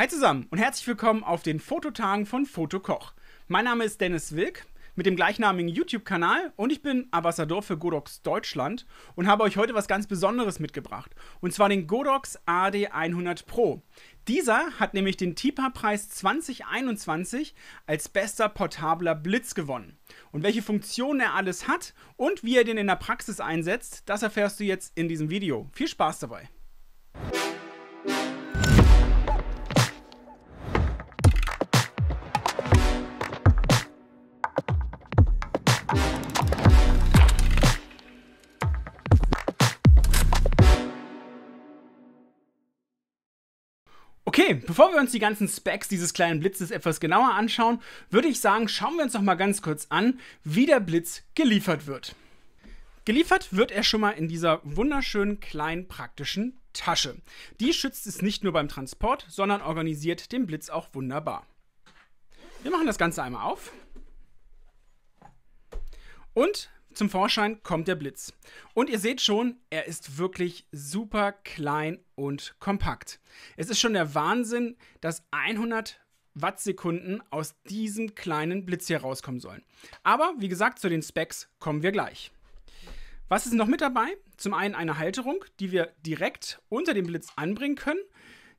Hi zusammen und herzlich willkommen auf den Fototagen von Fotokoch. Mein Name ist Dennis Wilk mit dem gleichnamigen YouTube-Kanal und ich bin Ambassador für Godox Deutschland und habe euch heute was ganz Besonderes mitgebracht und zwar den Godox AD100 Pro. Dieser hat nämlich den TIPA-Preis 2021 als bester portabler Blitz gewonnen. Und welche Funktionen er alles hat und wie er den in der Praxis einsetzt, das erfährst du jetzt in diesem Video. Viel Spaß dabei! Okay, bevor wir uns die ganzen Specs dieses kleinen Blitzes etwas genauer anschauen, würde ich sagen, schauen wir uns noch mal ganz kurz an, wie der Blitz geliefert wird. Geliefert wird er schon mal in dieser wunderschönen kleinen praktischen Tasche. Die schützt es nicht nur beim Transport, sondern organisiert den Blitz auch wunderbar. Wir machen das Ganze einmal auf. Und zum Vorschein kommt der Blitz. Und ihr seht schon, er ist wirklich super klein und kompakt. Es ist schon der Wahnsinn, dass 100 Wattsekunden aus diesem kleinen Blitz hier rauskommen sollen. Aber wie gesagt, zu den Specs kommen wir gleich. Was ist noch mit dabei? Zum einen eine Halterung, die wir direkt unter dem Blitz anbringen können,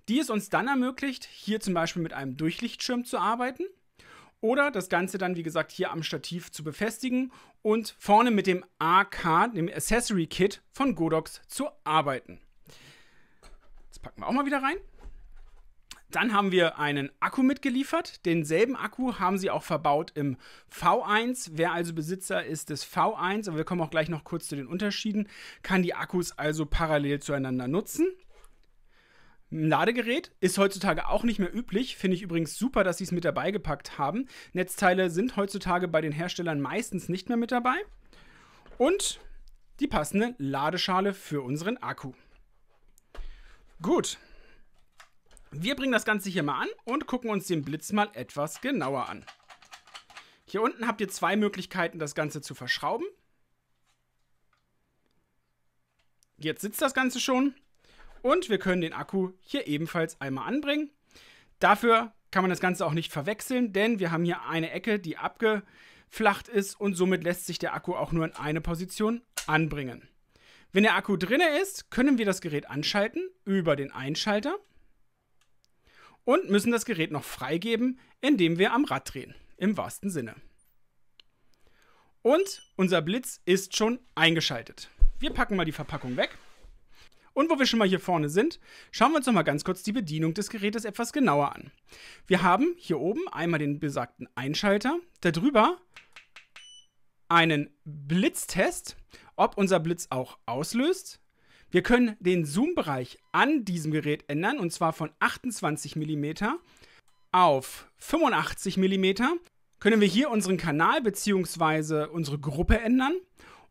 die es uns dann ermöglicht, hier zum Beispiel mit einem Durchlichtschirm zu arbeiten. Oder das Ganze dann, wie gesagt, hier am Stativ zu befestigen und vorne mit dem AK, dem Accessory Kit von Godox, zu arbeiten. Das packen wir auch mal wieder rein. Dann haben wir einen Akku mitgeliefert. Denselben Akku haben sie auch verbaut im V1. Wer also Besitzer ist des V1, aber wir kommen auch gleich noch kurz zu den Unterschieden, kann die Akkus also parallel zueinander nutzen. Ein Ladegerät ist heutzutage auch nicht mehr üblich. Finde ich übrigens super, dass sie es mit dabei gepackt haben. Netzteile sind heutzutage bei den Herstellern meistens nicht mehr mit dabei. Und die passende Ladeschale für unseren Akku. Gut. Wir bringen das Ganze hier mal an und gucken uns den Blitz mal etwas genauer an. Hier unten habt ihr zwei Möglichkeiten, das Ganze zu verschrauben. Jetzt sitzt das Ganze schon. Und wir können den Akku hier ebenfalls einmal anbringen. Dafür kann man das Ganze auch nicht verwechseln, denn wir haben hier eine Ecke, die abgeflacht ist und somit lässt sich der Akku auch nur in eine Position anbringen. Wenn der Akku drinne ist, können wir das Gerät anschalten über den Einschalter und müssen das Gerät noch freigeben, indem wir am Rad drehen, im wahrsten Sinne. Und unser Blitz ist schon eingeschaltet. Wir packen mal die Verpackung weg. Und wo wir schon mal hier vorne sind, schauen wir uns noch mal ganz kurz die Bedienung des Gerätes etwas genauer an. Wir haben hier oben einmal den besagten Einschalter, darüber einen Blitztest, ob unser Blitz auch auslöst. Wir können den Zoom-Bereich an diesem Gerät ändern und zwar von 28 mm auf 85 mm. Können wir hier unseren Kanal bzw. unsere Gruppe ändern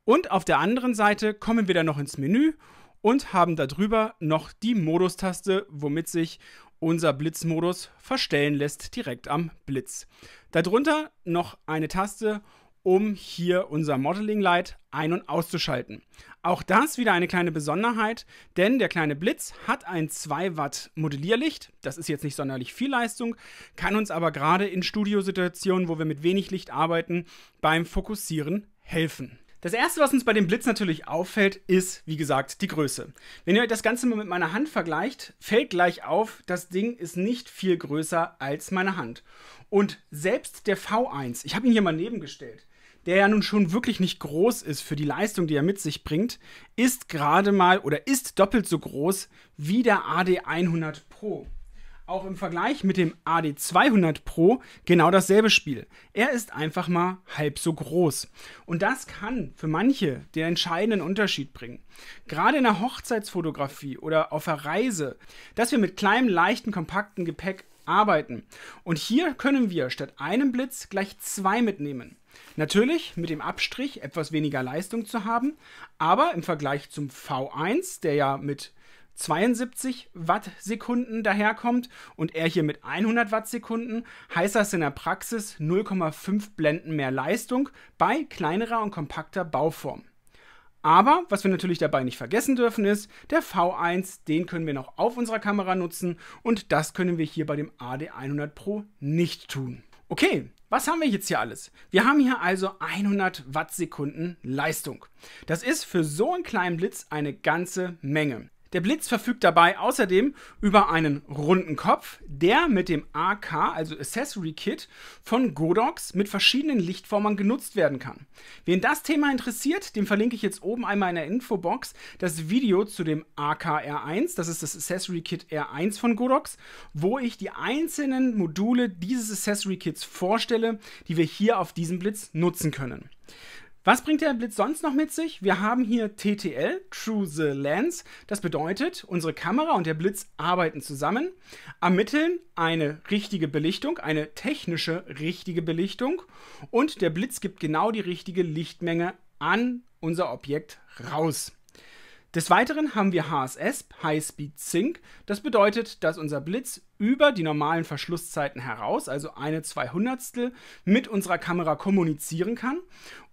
und auf der anderen Seite kommen wir dann noch ins Menü und haben darüber noch die Modustaste, womit sich unser Blitzmodus verstellen lässt direkt am Blitz. Darunter noch eine Taste, um hier unser Modeling Light ein- und auszuschalten. Auch das wieder eine kleine Besonderheit, denn der kleine Blitz hat ein 2 Watt Modellierlicht. Das ist jetzt nicht sonderlich viel Leistung, kann uns aber gerade in Studiosituationen, wo wir mit wenig Licht arbeiten, beim Fokussieren helfen. Das erste, was uns bei dem Blitz natürlich auffällt, ist, wie gesagt, die Größe. Wenn ihr euch das Ganze mal mit meiner Hand vergleicht, fällt gleich auf, das Ding ist nicht viel größer als meine Hand. Und selbst der V1, ich habe ihn hier mal nebengestellt, der ja nun schon wirklich nicht groß ist für die Leistung, die er mit sich bringt, ist gerade mal oder ist doppelt so groß wie der AD100 Pro auch im Vergleich mit dem AD200 Pro genau dasselbe Spiel. Er ist einfach mal halb so groß. Und das kann für manche den entscheidenden Unterschied bringen. Gerade in der Hochzeitsfotografie oder auf der Reise, dass wir mit kleinem, leichten, kompakten Gepäck arbeiten. Und hier können wir statt einem Blitz gleich zwei mitnehmen. Natürlich mit dem Abstrich etwas weniger Leistung zu haben, aber im Vergleich zum V1, der ja mit 72 Wattsekunden daherkommt und er hier mit 100 Wattsekunden, heißt das in der Praxis 0,5 Blenden mehr Leistung bei kleinerer und kompakter Bauform. Aber was wir natürlich dabei nicht vergessen dürfen ist, der V1, den können wir noch auf unserer Kamera nutzen und das können wir hier bei dem AD100 Pro nicht tun. Okay, was haben wir jetzt hier alles? Wir haben hier also 100 Wattsekunden Leistung. Das ist für so einen kleinen Blitz eine ganze Menge. Der Blitz verfügt dabei außerdem über einen runden Kopf, der mit dem AK, also Accessory Kit, von Godox mit verschiedenen Lichtformern genutzt werden kann. Wen das Thema interessiert, dem verlinke ich jetzt oben einmal in der Infobox das Video zu dem AK R1, das ist das Accessory Kit R1 von Godox, wo ich die einzelnen Module dieses Accessory Kits vorstelle, die wir hier auf diesem Blitz nutzen können. Was bringt der Blitz sonst noch mit sich? Wir haben hier TTL, True the Lens. Das bedeutet, unsere Kamera und der Blitz arbeiten zusammen, ermitteln eine richtige Belichtung, eine technische richtige Belichtung und der Blitz gibt genau die richtige Lichtmenge an unser Objekt raus. Des Weiteren haben wir HSS, High Speed Sync. Das bedeutet, dass unser Blitz über die normalen Verschlusszeiten heraus, also eine Zweihundertstel, mit unserer Kamera kommunizieren kann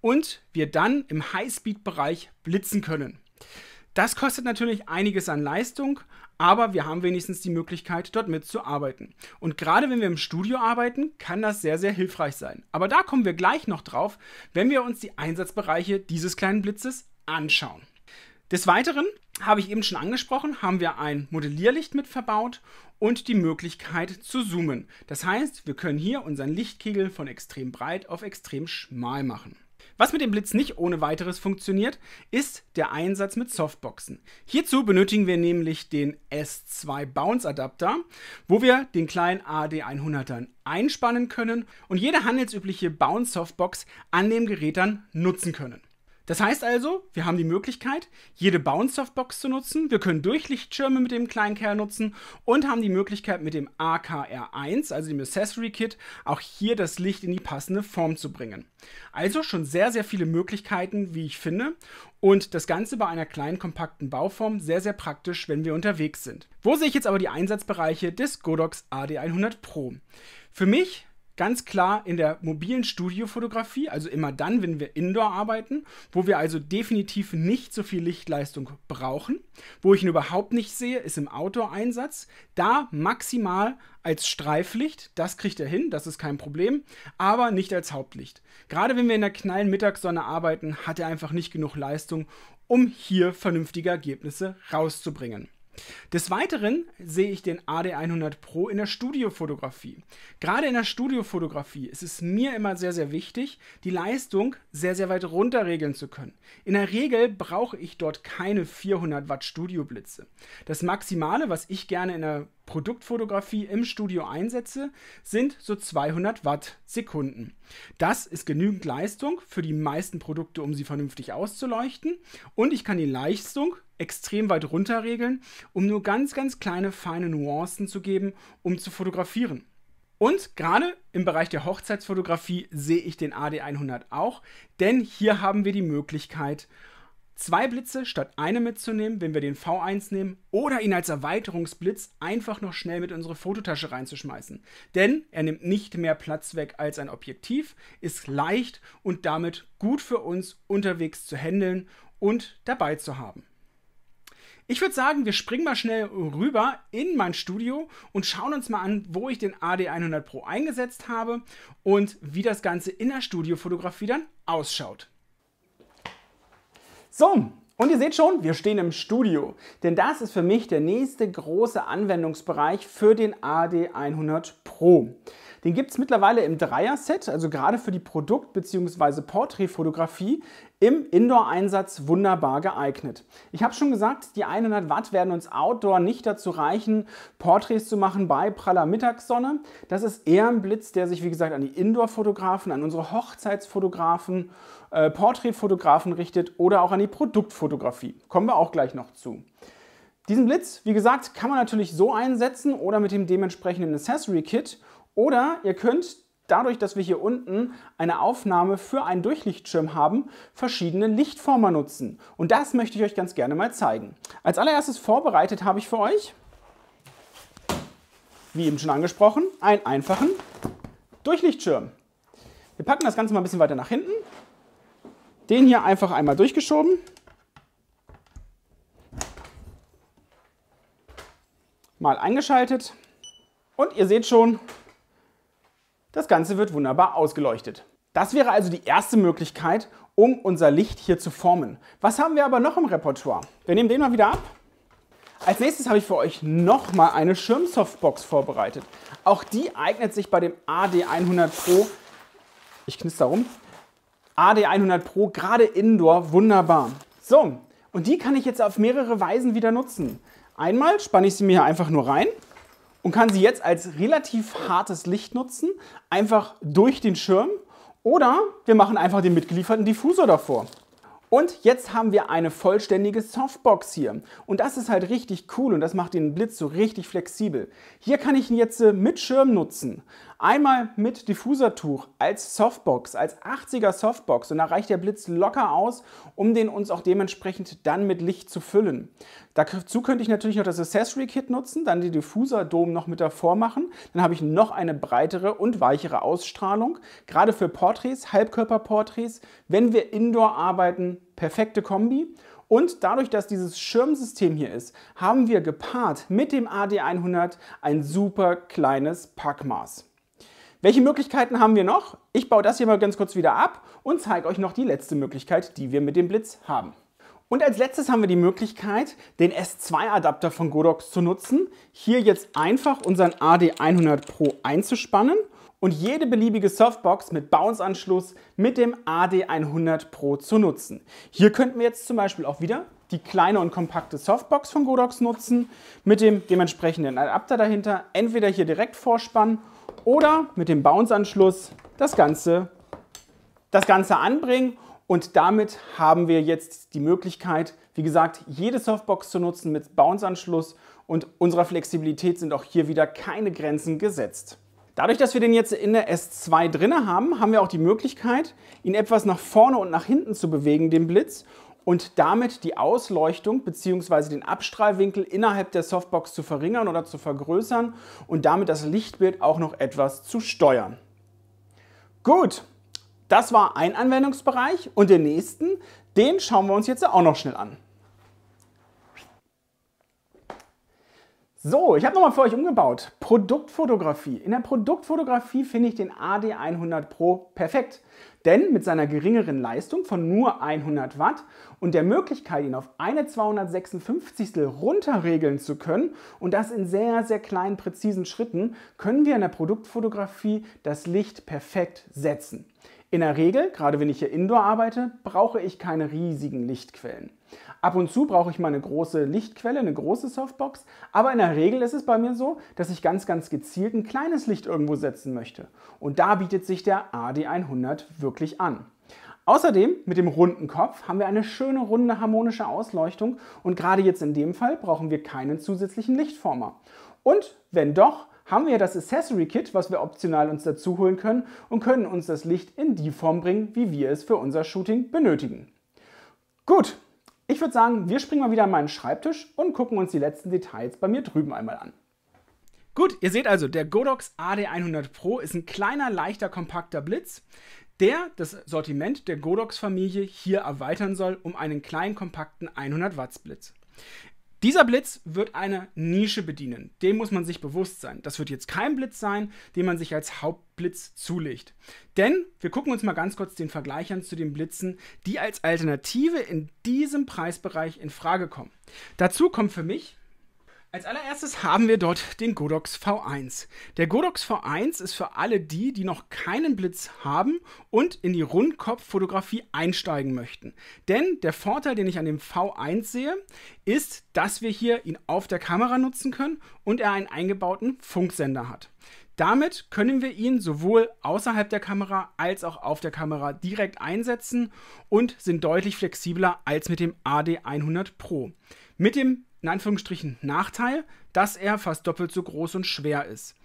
und wir dann im High Speed Bereich blitzen können. Das kostet natürlich einiges an Leistung, aber wir haben wenigstens die Möglichkeit, dort mitzuarbeiten. Und gerade wenn wir im Studio arbeiten, kann das sehr, sehr hilfreich sein. Aber da kommen wir gleich noch drauf, wenn wir uns die Einsatzbereiche dieses kleinen Blitzes anschauen. Des Weiteren, habe ich eben schon angesprochen, haben wir ein Modellierlicht mit verbaut und die Möglichkeit zu zoomen. Das heißt, wir können hier unseren Lichtkegel von extrem breit auf extrem schmal machen. Was mit dem Blitz nicht ohne weiteres funktioniert, ist der Einsatz mit Softboxen. Hierzu benötigen wir nämlich den S2 Bounce Adapter, wo wir den kleinen AD100 dann einspannen können und jede handelsübliche Bounce Softbox an dem Gerät dann nutzen können. Das heißt also, wir haben die Möglichkeit, jede Bounce-Softbox zu nutzen, wir können Durchlichtschirme mit dem kleinen Kerl nutzen und haben die Möglichkeit mit dem AKR1, also dem Accessory Kit, auch hier das Licht in die passende Form zu bringen. Also schon sehr, sehr viele Möglichkeiten, wie ich finde. Und das Ganze bei einer kleinen, kompakten Bauform sehr, sehr praktisch, wenn wir unterwegs sind. Wo sehe ich jetzt aber die Einsatzbereiche des Godox AD100 Pro? Für mich ganz klar in der mobilen Studiofotografie, also immer dann, wenn wir indoor arbeiten, wo wir also definitiv nicht so viel Lichtleistung brauchen. Wo ich ihn überhaupt nicht sehe, ist im Outdoor-Einsatz. Da maximal als Streiflicht, das kriegt er hin, das ist kein Problem, aber nicht als Hauptlicht. Gerade wenn wir in der knallen Mittagssonne arbeiten, hat er einfach nicht genug Leistung, um hier vernünftige Ergebnisse rauszubringen. Des Weiteren sehe ich den AD100 Pro in der Studiofotografie. Gerade in der Studiofotografie ist es mir immer sehr, sehr wichtig, die Leistung sehr, sehr weit runterregeln zu können. In der Regel brauche ich dort keine 400 Watt Studioblitze. Das Maximale, was ich gerne in der Produktfotografie im Studio einsetze, sind so 200 Watt Sekunden. Das ist genügend Leistung für die meisten Produkte, um sie vernünftig auszuleuchten. Und ich kann die Leistung extrem weit runterregeln, um nur ganz, ganz kleine, feine Nuancen zu geben, um zu fotografieren. Und gerade im Bereich der Hochzeitsfotografie sehe ich den AD100 auch, denn hier haben wir die Möglichkeit, Zwei Blitze statt einem mitzunehmen, wenn wir den V1 nehmen, oder ihn als Erweiterungsblitz einfach noch schnell mit unsere Fototasche reinzuschmeißen. Denn er nimmt nicht mehr Platz weg als ein Objektiv, ist leicht und damit gut für uns unterwegs zu handeln und dabei zu haben. Ich würde sagen, wir springen mal schnell rüber in mein Studio und schauen uns mal an, wo ich den AD100 Pro eingesetzt habe und wie das Ganze in der Studiofotografie dann ausschaut. So, und ihr seht schon, wir stehen im Studio, denn das ist für mich der nächste große Anwendungsbereich für den AD100 Pro. Den gibt es mittlerweile im Dreier-Set, also gerade für die Produkt- bzw. Porträtfotografie im Indoor-Einsatz wunderbar geeignet. Ich habe schon gesagt, die 100 Watt werden uns outdoor nicht dazu reichen, Porträts zu machen bei praller Mittagssonne. Das ist eher ein Blitz, der sich wie gesagt an die Indoor-Fotografen, an unsere Hochzeitsfotografen äh, Porträtfotografen richtet oder auch an die Produktfotografie. Kommen wir auch gleich noch zu. Diesen Blitz, wie gesagt, kann man natürlich so einsetzen oder mit dem dementsprechenden Accessory Kit oder ihr könnt dadurch, dass wir hier unten eine Aufnahme für einen Durchlichtschirm haben, verschiedene Lichtformer nutzen. Und das möchte ich euch ganz gerne mal zeigen. Als allererstes vorbereitet habe ich für euch, wie eben schon angesprochen, einen einfachen Durchlichtschirm. Wir packen das Ganze mal ein bisschen weiter nach hinten den hier einfach einmal durchgeschoben. Mal eingeschaltet. Und ihr seht schon, das Ganze wird wunderbar ausgeleuchtet. Das wäre also die erste Möglichkeit, um unser Licht hier zu formen. Was haben wir aber noch im Repertoire? Wir nehmen den mal wieder ab. Als nächstes habe ich für euch nochmal eine Schirmsoftbox vorbereitet. Auch die eignet sich bei dem AD100 Pro, ich knister rum, AD100 Pro, gerade Indoor, wunderbar. So, und die kann ich jetzt auf mehrere Weisen wieder nutzen. Einmal spanne ich sie mir hier einfach nur rein und kann sie jetzt als relativ hartes Licht nutzen, einfach durch den Schirm. Oder wir machen einfach den mitgelieferten Diffusor davor. Und jetzt haben wir eine vollständige Softbox hier. Und das ist halt richtig cool und das macht den Blitz so richtig flexibel. Hier kann ich ihn jetzt äh, mit Schirm nutzen. Einmal mit Diffusertuch als Softbox, als 80er Softbox und da reicht der Blitz locker aus, um den uns auch dementsprechend dann mit Licht zu füllen. Dazu könnte ich natürlich noch das Accessory Kit nutzen, dann die Diffuser-Dom noch mit davor machen. Dann habe ich noch eine breitere und weichere Ausstrahlung. Gerade für Porträts, Halbkörperporträts, wenn wir Indoor arbeiten, perfekte Kombi. Und dadurch, dass dieses Schirmsystem hier ist, haben wir gepaart mit dem AD100 ein super kleines Packmaß. Welche Möglichkeiten haben wir noch? Ich baue das hier mal ganz kurz wieder ab und zeige euch noch die letzte Möglichkeit, die wir mit dem Blitz haben. Und als letztes haben wir die Möglichkeit, den S2-Adapter von Godox zu nutzen. Hier jetzt einfach unseren AD100 Pro einzuspannen und jede beliebige Softbox mit Bounce-Anschluss mit dem AD100 Pro zu nutzen. Hier könnten wir jetzt zum Beispiel auch wieder die kleine und kompakte Softbox von Godox nutzen, mit dem dementsprechenden Adapter dahinter, entweder hier direkt vorspannen oder mit dem Bounce-Anschluss das Ganze, das Ganze anbringen und damit haben wir jetzt die Möglichkeit, wie gesagt, jede Softbox zu nutzen mit Bounce-Anschluss und unserer Flexibilität sind auch hier wieder keine Grenzen gesetzt. Dadurch, dass wir den jetzt in der S2 drinne haben, haben wir auch die Möglichkeit, ihn etwas nach vorne und nach hinten zu bewegen, den Blitz, und damit die Ausleuchtung bzw. den Abstrahlwinkel innerhalb der Softbox zu verringern oder zu vergrößern und damit das Lichtbild auch noch etwas zu steuern. Gut, das war ein Anwendungsbereich und den nächsten, den schauen wir uns jetzt auch noch schnell an. So, ich habe nochmal für euch umgebaut. Produktfotografie. In der Produktfotografie finde ich den AD100 Pro perfekt. Denn mit seiner geringeren Leistung von nur 100 Watt und der Möglichkeit, ihn auf eine 256. runterregeln zu können und das in sehr, sehr kleinen, präzisen Schritten, können wir in der Produktfotografie das Licht perfekt setzen. In der Regel, gerade wenn ich hier indoor arbeite, brauche ich keine riesigen Lichtquellen. Ab und zu brauche ich mal eine große Lichtquelle, eine große Softbox, aber in der Regel ist es bei mir so, dass ich ganz, ganz gezielt ein kleines Licht irgendwo setzen möchte. Und da bietet sich der AD100 wirklich wirklich an. Außerdem mit dem runden Kopf haben wir eine schöne runde harmonische Ausleuchtung und gerade jetzt in dem Fall brauchen wir keinen zusätzlichen Lichtformer. Und wenn doch, haben wir das Accessory Kit, was wir optional uns dazu holen können und können uns das Licht in die Form bringen, wie wir es für unser Shooting benötigen. Gut, ich würde sagen, wir springen mal wieder an meinen Schreibtisch und gucken uns die letzten Details bei mir drüben einmal an. Gut, ihr seht also, der Godox AD100 Pro ist ein kleiner, leichter, kompakter Blitz der das Sortiment der Godox-Familie hier erweitern soll um einen kleinen, kompakten 100-Watt-Blitz. Dieser Blitz wird eine Nische bedienen. Dem muss man sich bewusst sein. Das wird jetzt kein Blitz sein, den man sich als Hauptblitz zulegt. Denn wir gucken uns mal ganz kurz den Vergleich an zu den Blitzen, die als Alternative in diesem Preisbereich in Frage kommen. Dazu kommt für mich als allererstes haben wir dort den Godox V1. Der Godox V1 ist für alle die, die noch keinen Blitz haben und in die Rundkopffotografie einsteigen möchten. Denn der Vorteil, den ich an dem V1 sehe, ist, dass wir hier ihn auf der Kamera nutzen können und er einen eingebauten Funksender hat. Damit können wir ihn sowohl außerhalb der Kamera als auch auf der Kamera direkt einsetzen und sind deutlich flexibler als mit dem AD100 Pro. Mit dem in Anführungsstrichen Nachteil, dass er fast doppelt so groß und schwer ist.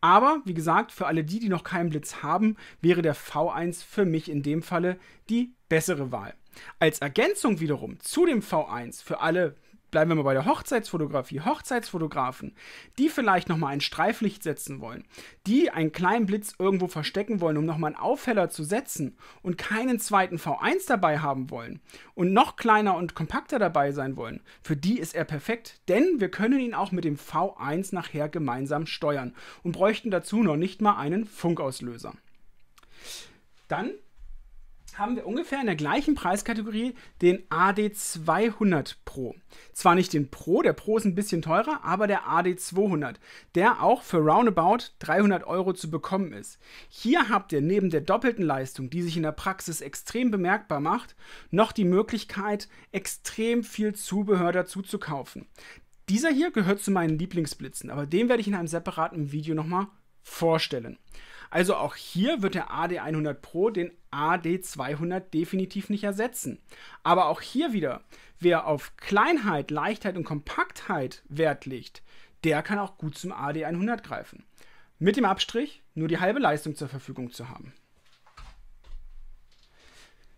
Aber wie gesagt, für alle die, die noch keinen Blitz haben, wäre der V1 für mich in dem Falle die bessere Wahl. Als Ergänzung wiederum zu dem V1 für alle bleiben wir mal bei der Hochzeitsfotografie, Hochzeitsfotografen, die vielleicht nochmal ein Streiflicht setzen wollen, die einen kleinen Blitz irgendwo verstecken wollen, um nochmal einen Aufheller zu setzen und keinen zweiten V1 dabei haben wollen und noch kleiner und kompakter dabei sein wollen, für die ist er perfekt, denn wir können ihn auch mit dem V1 nachher gemeinsam steuern und bräuchten dazu noch nicht mal einen Funkauslöser. Dann haben wir ungefähr in der gleichen Preiskategorie den AD200 Pro. Zwar nicht den Pro, der Pro ist ein bisschen teurer, aber der AD200, der auch für roundabout 300 Euro zu bekommen ist. Hier habt ihr neben der doppelten Leistung, die sich in der Praxis extrem bemerkbar macht, noch die Möglichkeit, extrem viel Zubehör dazu zu kaufen. Dieser hier gehört zu meinen Lieblingsblitzen, aber den werde ich in einem separaten Video nochmal vorstellen. Also auch hier wird der AD100 Pro den AD200 definitiv nicht ersetzen. Aber auch hier wieder, wer auf Kleinheit, Leichtheit und Kompaktheit Wert legt, der kann auch gut zum AD100 greifen. Mit dem Abstrich, nur die halbe Leistung zur Verfügung zu haben.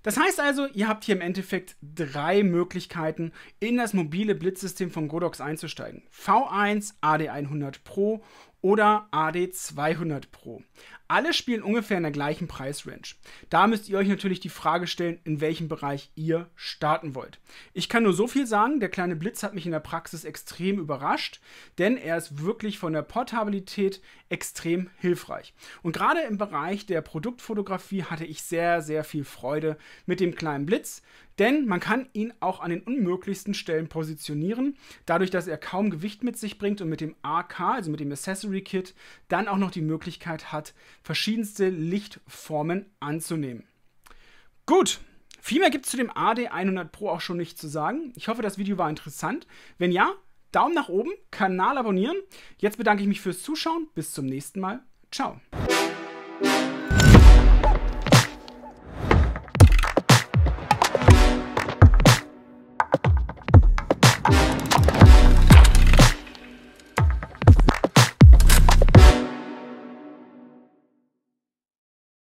Das heißt also, ihr habt hier im Endeffekt drei Möglichkeiten, in das mobile Blitzsystem von Godox einzusteigen. V1, AD100 Pro oder AD 200 Pro. Alle spielen ungefähr in der gleichen Preisrange. Da müsst ihr euch natürlich die Frage stellen, in welchem Bereich ihr starten wollt. Ich kann nur so viel sagen, der kleine Blitz hat mich in der Praxis extrem überrascht, denn er ist wirklich von der Portabilität, extrem hilfreich. Und gerade im Bereich der Produktfotografie hatte ich sehr, sehr viel Freude mit dem kleinen Blitz, denn man kann ihn auch an den unmöglichsten Stellen positionieren, dadurch, dass er kaum Gewicht mit sich bringt und mit dem AK, also mit dem Accessory Kit, dann auch noch die Möglichkeit hat, verschiedenste Lichtformen anzunehmen. Gut, viel mehr gibt es zu dem AD100 Pro auch schon nicht zu sagen. Ich hoffe, das Video war interessant. Wenn ja, Daumen nach oben, Kanal abonnieren. Jetzt bedanke ich mich fürs Zuschauen. Bis zum nächsten Mal. Ciao.